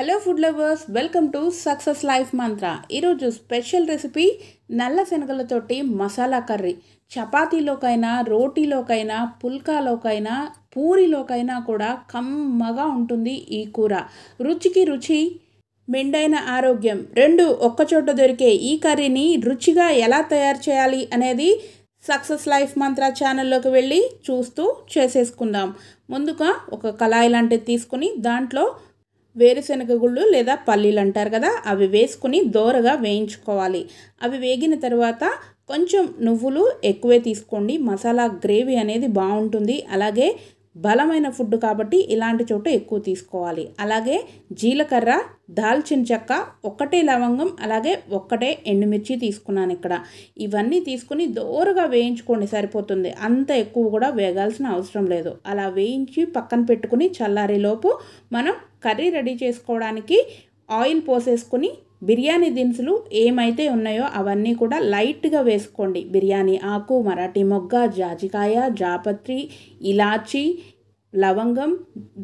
hello food lovers welcome to Success Life Mantra ఈరోజు special recipe నల్ల శనగలతోటి masala curry చపాతీలోకైనా రోటీలోకైనా పుల్కాలోకైనా పూరిలోకైనా కూడా కమ్మగా ఉంటుంది ఈ కూర రుచికి రుచి మెండైన ఆరోగ్యం రెండు ఒక్కచోట దొరికే ఈ కర్రీని రుచిగా ఎలా తయారు చేయాలి అనేది సక్సెస్ లైఫ్ మంత్ర ఛానల్లోకి వెళ్ళి చూస్తూ చేసేసుకుందాం ముందుగా ఒక కళాయి లాంటిది తీసుకుని దాంట్లో వేరుశనగ గుళ్ళు లేదా పల్లీలు అంటారు కదా అవి వేసుకుని దోరగా వేయించుకోవాలి అవి వేగిన తర్వాత కొంచెం నువ్వులు ఎక్కువే తీసుకోండి మసాలా గ్రేవీ అనేది బాగుంటుంది అలాగే బలమైన ఫుడ్ కాబట్టి ఇలాంటి చోట ఎక్కువ తీసుకోవాలి అలాగే జీలకర్ర దాల్చిన చెక్క ఒక్కటే లవంగం అలాగే ఒక్కటే ఎండుమిర్చి తీసుకున్నాను ఇక్కడ ఇవన్నీ తీసుకుని దోరగా వేయించుకోండి సరిపోతుంది అంత ఎక్కువ కూడా వేగాల్సిన అవసరం లేదు అలా వేయించి పక్కన పెట్టుకుని చల్లారేలోపు మనం కర్రీ రెడీ చేసుకోవడానికి ఆయిల్ పోసేసుకుని బిర్యానీ దినుసులు ఏమైతే ఉన్నాయో అవన్నీ కూడా లైట్గా వేసుకోండి బిర్యానీ ఆకు మరాఠీ మొగ్గ జాజికాయ జాపత్రి ఇలాచి లవంగం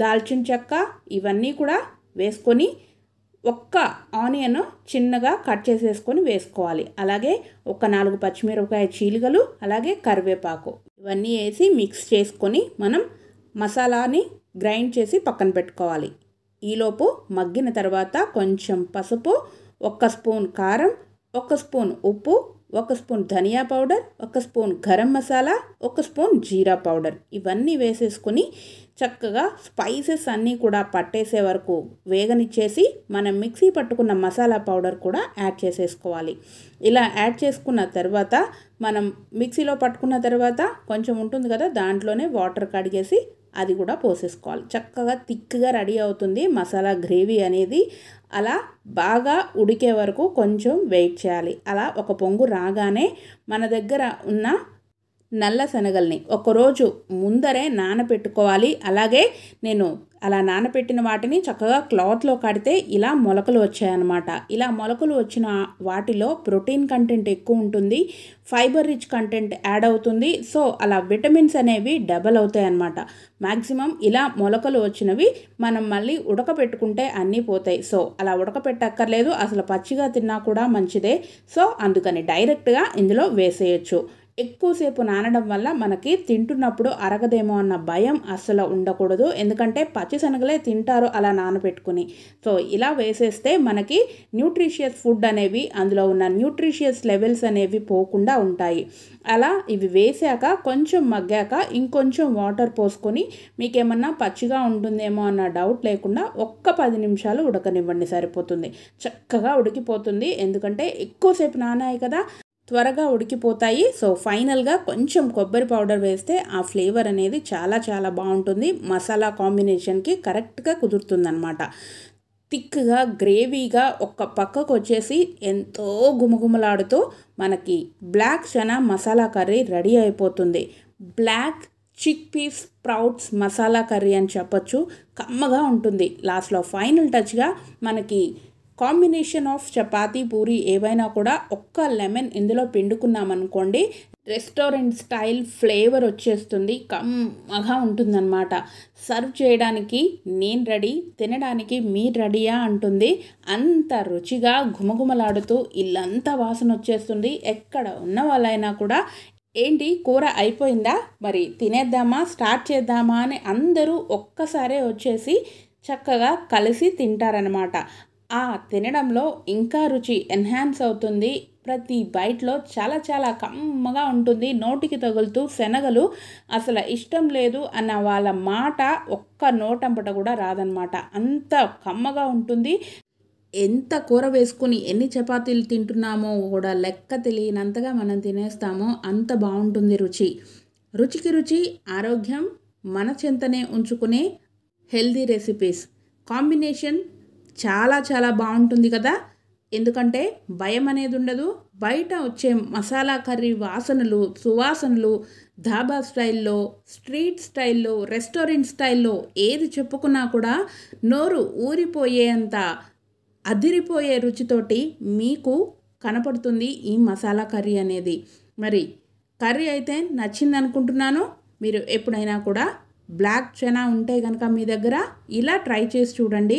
దాల్చిన చెక్క ఇవన్నీ కూడా వేసుకొని ఒక్క ఆనియన్ చిన్నగా కట్ చేసేసుకొని వేసుకోవాలి అలాగే ఒక నాలుగు పచ్చిమిరపకాయ చీలికలు అలాగే కరివేపాకు ఇవన్నీ వేసి మిక్స్ చేసుకొని మనం మసాలాని గ్రైండ్ చేసి పక్కన పెట్టుకోవాలి ఈలోపు మగ్గిన తర్వాత కొంచెం పసుపు ఒక్క స్పూన్ కారం ఒక స్పూన్ ఉప్పు ఒక స్పూన్ ధనియా పౌడర్ ఒక స్పూన్ గరం మసాలా ఒక స్పూన్ జీరా పౌడర్ ఇవన్నీ వేసేసుకుని చక్కగా స్పైసెస్ అన్నీ కూడా పట్టేసే వరకు వేగనిచ్చేసి మనం మిక్సీ పట్టుకున్న మసాలా పౌడర్ కూడా యాడ్ చేసేసుకోవాలి ఇలా యాడ్ చేసుకున్న తర్వాత మనం మిక్సీలో పట్టుకున్న తర్వాత కొంచెం ఉంటుంది కదా దాంట్లోనే వాటర్ కడిగేసి అది కూడా పోసేసుకోవాలి చక్కగా థిక్గా రెడీ అవుతుంది మసాలా గ్రేవీ అనేది అలా బాగా ఉడికే వరకు కొంచెం వెయిట్ చేయాలి అలా ఒక పొంగు రాగానే మన దగ్గర ఉన్న నల్ల శనగల్ని ఒకరోజు ముందరే నానపెట్టుకోవాలి అలాగే నేను అలా నానబెట్టిన వాటిని చక్కగా క్లాత్లో కడితే ఇలా మొలకలు వచ్చాయన్నమాట ఇలా మొలకలు వచ్చిన వాటిలో ప్రోటీన్ కంటెంట్ ఎక్కువ ఉంటుంది ఫైబర్ రిచ్ కంటెంట్ యాడ్ అవుతుంది సో అలా విటమిన్స్ అనేవి డబల్ అవుతాయి అన్నమాట మ్యాక్సిమం ఇలా మొలకలు వచ్చినవి మనం మళ్ళీ ఉడకబెట్టుకుంటే అన్నీ పోతాయి సో అలా ఉడకపెట్టక్కర్లేదు అసలు పచ్చిగా తిన్నా కూడా మంచిదే సో అందుకని డైరెక్ట్గా ఇందులో వేసేయచ్చు ఎక్కువసేపు నానడం వల్ల మనకి తింటున్నప్పుడు అరగదేమో అన్న భయం అస్సలు ఉండకూడదు ఎందుకంటే పచ్చిశనగలే తింటారు అలా నానపెట్టుకుని సో ఇలా వేసేస్తే మనకి న్యూట్రిషియస్ ఫుడ్ అనేవి అందులో ఉన్న న్యూట్రిషియస్ లెవెల్స్ అనేవి పోకుండా ఉంటాయి అలా ఇవి వేసాక కొంచెం మగ్గాక ఇంకొంచెం వాటర్ పోసుకొని మీకేమన్నా పచ్చిగా ఉంటుందేమో అన్న డౌట్ లేకుండా ఒక్క పది నిమిషాలు ఉడకనివ్వండి సరిపోతుంది చక్కగా ఉడికిపోతుంది ఎందుకంటే ఎక్కువసేపు నానాయి కదా త్వరగా ఉడికిపోతాయి సో ఫైనల్గా కొంచెం కొబ్బరి పౌడర్ వేస్తే ఆ ఫ్లేవర్ అనేది చాలా చాలా బాగుంటుంది మసాలా కాంబినేషన్కి కరెక్ట్గా కుదురుతుందనమాట థిక్గా గ్రేవీగా ఒక్క పక్కకు వచ్చేసి ఎంతో గుమగుమలాడుతూ మనకి black chana masala curry ready అయిపోతుంది black chickpeas sprouts masala curry అని చెప్పచ్చు కమ్మగా ఉంటుంది లాస్ట్లో ఫైనల్ టచ్గా మనకి కాంబినేషన్ ఆఫ్ చపాతీ పూరి ఏవైనా కూడా ఒక్క లెమన్ ఇందులో పిండుకున్నామనుకోండి రెస్టారెంట్ స్టైల్ ఫ్లేవర్ వచ్చేస్తుంది కమ్మగా ఉంటుందన్నమాట సర్వ్ చేయడానికి నేను రెడీ తినడానికి మీరు రెడీయా అంటుంది అంత రుచిగా ఘుమఘుమలాడుతూ ఇల్లంతా వాసన వచ్చేస్తుంది ఎక్కడ ఉన్న వాళ్ళైనా కూడా ఏంటి కూర అయిపోయిందా మరి తినేద్దామా స్టార్ట్ చేద్దామా అని అందరూ ఒక్కసారే వచ్చేసి చక్కగా కలిసి తింటారనమాట ఆ తినడంలో ఇంకా రుచి ఎన్హాన్స్ అవుతుంది ప్రతి బైట్లో చాలా చాలా కమ్మగా ఉంటుంది నోటికి తగులుతూ శనగలు అసలు ఇష్టం లేదు అన్న వాళ్ళ మాట ఒక్క నోటంపట కూడా రాదనమాట అంత కమ్మగా ఉంటుంది ఎంత కూర వేసుకుని ఎన్ని చపాతీలు తింటున్నామో కూడా లెక్క తెలియనంతగా మనం తినేస్తామో అంత బాగుంటుంది రుచి రుచికి రుచి ఆరోగ్యం మన చెంతనే ఉంచుకునే హెల్దీ రెసిపీస్ కాంబినేషన్ చాలా చాలా బాగుంటుంది కదా ఎందుకంటే భయం అనేది ఉండదు బయట వచ్చే మసాలా కర్రీ వాసనలు సువాసనలు ధాబా స్టైల్లో స్ట్రీట్ స్టైల్లో రెస్టారెంట్ స్టైల్లో ఏది చెప్పుకున్నా కూడా నోరు ఊరిపోయేంత అదిరిపోయే రుచితోటి మీకు కనపడుతుంది ఈ మసాలా కర్రీ అనేది మరి కర్రీ అయితే నచ్చింది అనుకుంటున్నాను మీరు ఎప్పుడైనా కూడా బ్లాక్ చైనా ఉంటే కనుక మీ దగ్గర ఇలా ట్రై చేసి చూడండి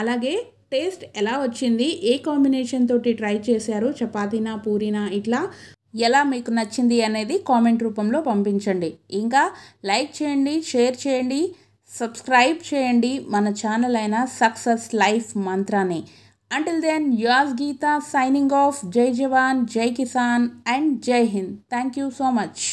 అలాగే టేస్ట్ ఎలా వచ్చింది ఏ కాంబినేషన్ తోటి ట్రై చేశారు చపాతీనా పూరీనా ఇట్లా ఎలా మీకు నచ్చింది అనేది కామెంట్ రూపంలో పంపించండి ఇంకా లైక్ చేయండి షేర్ చేయండి సబ్స్క్రైబ్ చేయండి మన ఛానల్ అయిన సక్సెస్ లైఫ్ మంత్రాన్ని until then as Geetha signing off జై జవాన్ జై కిసాన్ అండ్ జై హింద్ థ్యాంక్ యూ సో మచ్